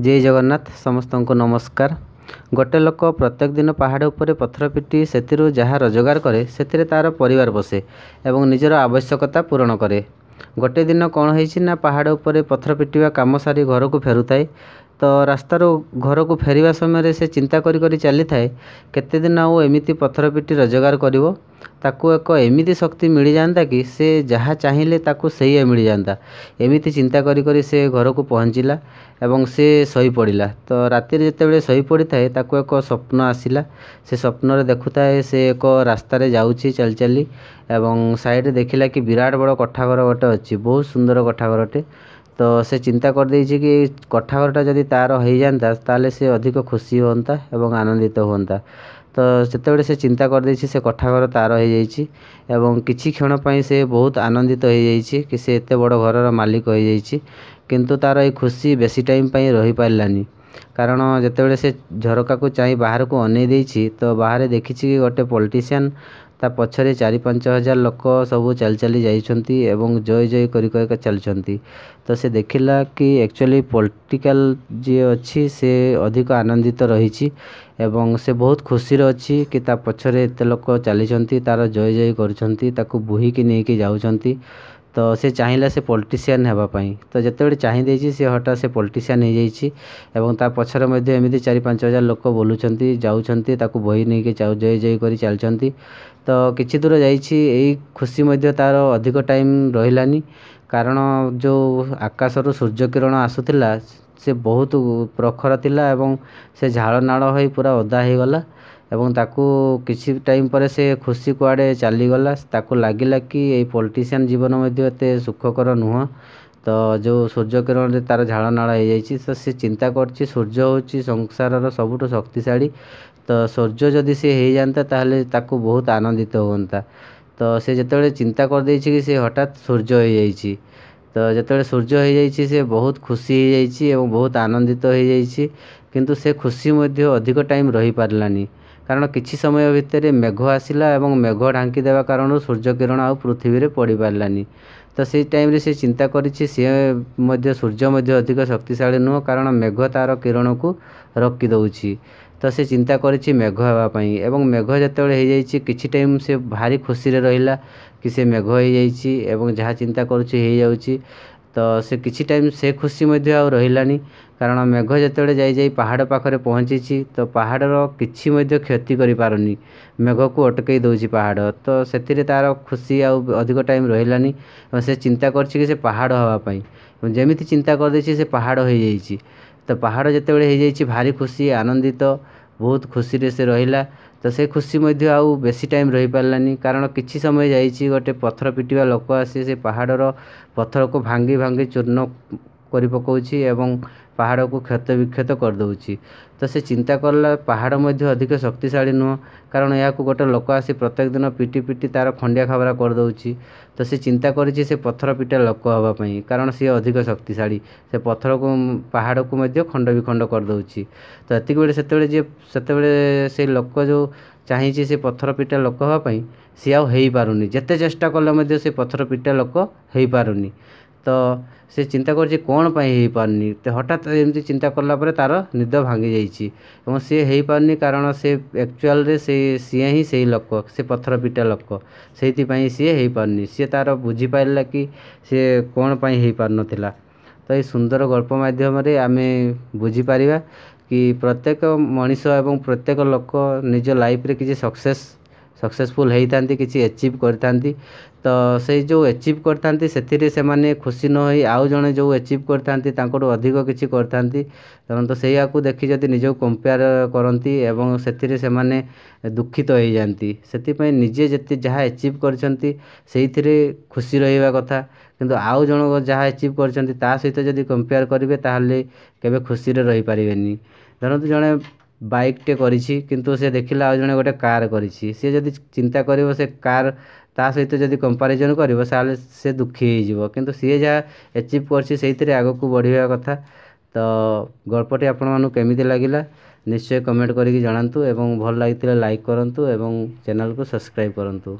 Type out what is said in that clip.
ଜୟ ଜଗନ୍ନାଥ ସମସ୍ତଙ୍କୁ ନମସ୍କାର ଗୋଟେ ଲୋକ ପ୍ରତ୍ୟେକ ଦିନ ପାହାଡ଼ ଉପରେ ପଥର ପିଟି ସେଥିରୁ ଯାହା ରୋଜଗାର କରେ ସେଥିରେ ତା'ର ପରିବାର ବସେ ଏବଂ ନିଜର ଆବଶ୍ୟକତା ପୂରଣ କରେ ଗୋଟେ ଦିନ କ'ଣ ହେଇଛି ନା ପାହାଡ଼ ଉପରେ ପଥର ପିଟିବା କାମ ସାରି ଘରକୁ ଫେରୁଥାଏ ତ ରାସ୍ତାରୁ ଘରକୁ ଫେରିବା ସମୟରେ ସେ ଚିନ୍ତା କରି କରି ଚାଲିଥାଏ କେତେଦିନ ଆଉ ଏମିତି ପଥର ପିଟି ରୋଜଗାର କରିବ ତାକୁ ଏକ ଏମିତି ଶକ୍ତି ମିଳିଯାଆନ୍ତା କି ସେ ଯାହା ଚାହିଁଲେ ତାକୁ ସେଇଆ ମିଳିଯାଆନ୍ତା ଏମିତି ଚିନ୍ତା କରି କରି ସେ ଘରକୁ ପହଞ୍ଚିଲା ଏବଂ ସେ ଶୋଇପଡ଼ିଲା ତ ରାତିରେ ଯେତେବେଳେ ଶୋଇପଡ଼ିଥାଏ ତାକୁ ଏକ ସ୍ୱପ୍ନ ଆସିଲା ସେ ସ୍ୱପ୍ନରେ ଦେଖୁଥାଏ ସେ ଏକ ରାସ୍ତାରେ ଯାଉଛି ଚାଲି ଚାଲି ଏବଂ ସାଇଡ଼୍ରେ ଦେଖିଲା କି ବିରାଟ ବଡ଼ କୋଠାଘର ଗୋଟେ ଅଛି ବହୁତ ସୁନ୍ଦର କୋଠାଘରଟେ तो से चिंता कर करदे कि कोठा घरटा जदि तार हो जाता तेल से अधिक खुशी हाँ एवं आनंदित हाँ तो जिते से चिंता कर करदे से कोठा घर तार हो किसी क्षण से बहुत आनंदित हो कि बड़ घर मालिक हो किंतु तार ये खुशी बेसी टाइम रही पारानी कारण जिते से झरका को चाह बाहर को अन तो बाहर देखी गोटे पॉलीटिशियान ତା ପଛରେ ଚାରି ପାଞ୍ଚ ହଜାର ଲୋକ ସବୁ ଚାଲି ଚାଲି ଯାଇଛନ୍ତି ଏବଂ ଜୟ ଜୟ କରି କରିକା ଚାଲିଛନ୍ତି ତ ସେ ଦେଖିଲା କି ଆକ୍ଚୁଆଲି ପଲିଟିକାଲ୍ ଯିଏ ଅଛି ସେ ଅଧିକ ଆନନ୍ଦିତ ରହିଛି ଏବଂ ସେ ବହୁତ ଖୁସିରେ ଅଛି କି ତା ପଛରେ ଏତେ ଲୋକ ଚାଲିଛନ୍ତି ତା'ର ଜୟ ଜୟ କରୁଛନ୍ତି ତାକୁ ବୋହିକି ନେଇକି ଯାଉଛନ୍ତି ତ ସେ ଚାହିଁଲା ସେ ପଲିଟିସିଆନ୍ ହେବା ପାଇଁ ତ ଯେତେବେଳେ ଚାହିଁ ଦେଇଛି ସେ ହଠାତ୍ ସେ ପଲିଟିସିଆନ୍ ହେଇଯାଇଛି ଏବଂ ତା ପଛରେ ମଧ୍ୟ ଏମିତି ଚାରି ପାଞ୍ଚ ହଜାର ଲୋକ ବୁଲୁଛନ୍ତି ଯାଉଛନ୍ତି ତାକୁ ବୋହି ନେଇକି ଜୟ ଜୟ କରି ଚାଲିଛନ୍ତି ତ କିଛି ଦୂର ଯାଇଛି ଏଇ ଖୁସି ମଧ୍ୟ ତା'ର ଅଧିକ ଟାଇମ୍ ରହିଲାନି କାରଣ ଯେଉଁ ଆକାଶରୁ ସୂର୍ଯ୍ୟ କିରଣ ଆସୁଥିଲା ସେ ବହୁତ ପ୍ରଖର ଥିଲା ଏବଂ ସେ ଝାଳ ନାଳ ହୋଇ ପୁରା ଓଦା ହେଇଗଲା एवं कि टाइम पर से खुशी कुआडे चलीगला ला कि ये पॉलीटिशियान जीवन एत सुखकर नुह तो जो सूर्य किरण तार झाड़नाड़ हो जाए तो सी चिंता कर सूर्य हूँ संसार सबुठ शक्तिशा तो सूर्य जदि सी जाता बहुत आनंदित हाँ तो सी जो चिंता कर दे हठात सूर्य हो जा तो जोबले सूर्य हो जा बहुत खुशी हो जा बहुत आनंदित हो जा खुशी अधिक टाइम रही पारानी କାରଣ କିଛି ସମୟ ଭିତରେ ମେଘ ଆସିଲା ଏବଂ ମେଘ ଢାଙ୍କି ଦେବା କାରଣରୁ ସୂର୍ଯ୍ୟ କିରଣ ଆଉ ପୃଥିବୀରେ ପଡ଼ିପାରିଲାନି ତ ସେଇ ଟାଇମ୍ରେ ସେ ଚିନ୍ତା କରିଛି ସିଏ ମଧ୍ୟ ସୂର୍ଯ୍ୟ ମଧ୍ୟ ଅଧିକ ଶକ୍ତିଶାଳୀ ନୁହଁ କାରଣ ମେଘ ତା'ର କିରଣକୁ ରୋକିଦେଉଛି ତ ସେ ଚିନ୍ତା କରିଛି ମେଘ ହେବା ପାଇଁ ଏବଂ ମେଘ ଯେତେବେଳେ ହେଇଯାଇଛି କିଛି ଟାଇମ୍ ସେ ଭାରି ଖୁସିରେ ରହିଲା କି ସେ ମେଘ ହେଇଯାଇଛି ଏବଂ ଯାହା ଚିନ୍ତା କରୁଛି ହେଇଯାଉଛି ତ ସେ କିଛି ଟାଇମ୍ ସେ ଖୁସି ମଧ୍ୟ ଆଉ ରହିଲାନି କାରଣ ମେଘ ଯେତେବେଳେ ଯାଇ ଯାଇ ପାହାଡ଼ ପାଖରେ ପହଞ୍ଚିଛି ତ ପାହାଡ଼ର କିଛି ମଧ୍ୟ କ୍ଷତି କରିପାରୁନି ମେଘକୁ ଅଟକାଇ ଦେଉଛି ପାହାଡ଼ ତ ସେଥିରେ ତା'ର ଖୁସି ଆଉ ଅଧିକ ଟାଇମ୍ ରହିଲାନି ସେ ଚିନ୍ତା କରିଛି କି ସେ ପାହାଡ଼ ହେବା ପାଇଁ ଯେମିତି ଚିନ୍ତା କରିଦେଇଛି ସେ ପାହାଡ଼ ହୋଇଯାଇଛି ତ ପାହାଡ଼ ଯେତେବେଳେ ହୋଇଯାଇଛି ଭାରି ଖୁସି ଆନନ୍ଦିତ ବହୁତ ଖୁସିରେ ସେ ରହିଲା ତ ସେ ଖୁସି ମଧ୍ୟ ଆଉ ବେଶୀ ଟାଇମ୍ ରହିପାରିଲାନି କାରଣ କିଛି ସମୟ ଯାଇଛି ଗୋଟେ ପଥର ପିଟିବା ଲୋକ ଆସି ସେ ପାହାଡ଼ର ପଥରକୁ ଭାଙ୍ଗି ଭାଙ୍ଗି ଚୂର୍ଣ୍ଣ କରିପକାଉଛି ଏବଂ ପାହାଡ଼କୁ କ୍ଷତ ବିକ୍ଷତ କରିଦେଉଛି ତ ସେ ଚିନ୍ତା କଲା ପାହାଡ଼ ମଧ୍ୟ ଅଧିକ ଶକ୍ତିଶାଳୀ ନୁହଁ କାରଣ ଏହାକୁ ଗୋଟେ ଲୋକ ଆସି ପ୍ରତ୍ୟେକ ଦିନ ପିଟି ପିଟି ତା'ର ଖଣ୍ଡିଆ ଖାବରା କରିଦେଉଛି ତ ସେ ଚିନ୍ତା କରିଛି ସେ ପଥର ପିଟା ଲୋକ ହେବା ପାଇଁ କାରଣ ସିଏ ଅଧିକ ଶକ୍ତିଶାଳୀ ସେ ପଥରକୁ ପାହାଡ଼କୁ ମଧ୍ୟ ଖଣ୍ଡ ବିଖଣ୍ଡ କରିଦେଉଛି ତ ଏତିକିବେଳେ ସେତେବେଳେ ଯିଏ ସେତେବେଳେ ସେଇ ଲୋକ ଯେଉଁ ଚାହିଁଛି ସେ ପଥର ପିଟା ଲୋକ ହେବା ପାଇଁ ସିଏ ଆଉ ହେଇପାରୁନି ଯେତେ ଚେଷ୍ଟା କଲେ ମଧ୍ୟ ସେ ପଥର ପିଟା ଲୋକ ହେଇପାରୁନି ତ ସେ ଚିନ୍ତା କରୁଛି କ'ଣ ପାଇଁ ହେଇପାରୁନି ତ ହଠାତ୍ ଏମିତି ଚିନ୍ତା କଲା ପରେ ତା'ର ନିଦ ଭାଙ୍ଗିଯାଇଛି ଏବଂ ସିଏ ହେଇପାରୁନି କାରଣ ସେ ଆକ୍ଚୁଆଲ୍ରେ ସେ ସିଏ ହିଁ ସେଇ ଲୋକ ସେ ପଥର ପିଟା ଲୋକ ସେଇଥିପାଇଁ ସିଏ ହେଇପାରୁନି ସିଏ ତା'ର ବୁଝିପାରିଲା କି ସିଏ କ'ଣ ପାଇଁ ହେଇପାରୁନଥିଲା ତ ଏଇ ସୁନ୍ଦର ଗଳ୍ପ ମାଧ୍ୟମରେ ଆମେ ବୁଝିପାରିବା କି ପ୍ରତ୍ୟେକ ମଣିଷ ଏବଂ ପ୍ରତ୍ୟେକ ଲୋକ ନିଜ ଲାଇଫ୍ରେ କିଛି ସକ୍ସେସ୍ सक्सेसफुल होती कि एचिव करती तो से जो एचिव करती से खुशी न हो आउ जो जो एचिव करती अधिक किसी करता से देखी जब निज कंपेयर करती से दुखित हो जाती निजे जी जहाँ एचिव कर खुशी रहा कथा कि आउ जन जहाँ एचिव करा सहित जब कंपेयर करेंगे तालोले खुशी रही धरतु जड़े ବାଇକ୍ଟେ କରିଛି କିନ୍ତୁ ସେ ଦେଖିଲା ଆଉ ଜଣେ ଗୋଟେ କାର୍ କରିଛି ସେ ଯଦି ଚିନ୍ତା କରିବ ସେ କାର୍ ତା ସହିତ ଯଦି କମ୍ପାରିଜନ୍ କରିବ ତା'ହେଲେ ସେ ଦୁଃଖୀ ହେଇଯିବ କିନ୍ତୁ ସିଏ ଯାହା ଏଚିଭ୍ କରିଛି ସେଇଥିରେ ଆଗକୁ ବଢ଼ିବା କଥା ତ ଗଳ୍ପଟି ଆପଣମାନଙ୍କୁ କେମିତି ଲାଗିଲା ନିଶ୍ଚୟ କମେଣ୍ଟ କରିକି ଜଣାନ୍ତୁ ଏବଂ ଭଲ ଲାଗିଥିଲେ ଲାଇକ୍ କରନ୍ତୁ ଏବଂ ଚ୍ୟାନେଲ୍କୁ ସବସ୍କ୍ରାଇବ୍ କରନ୍ତୁ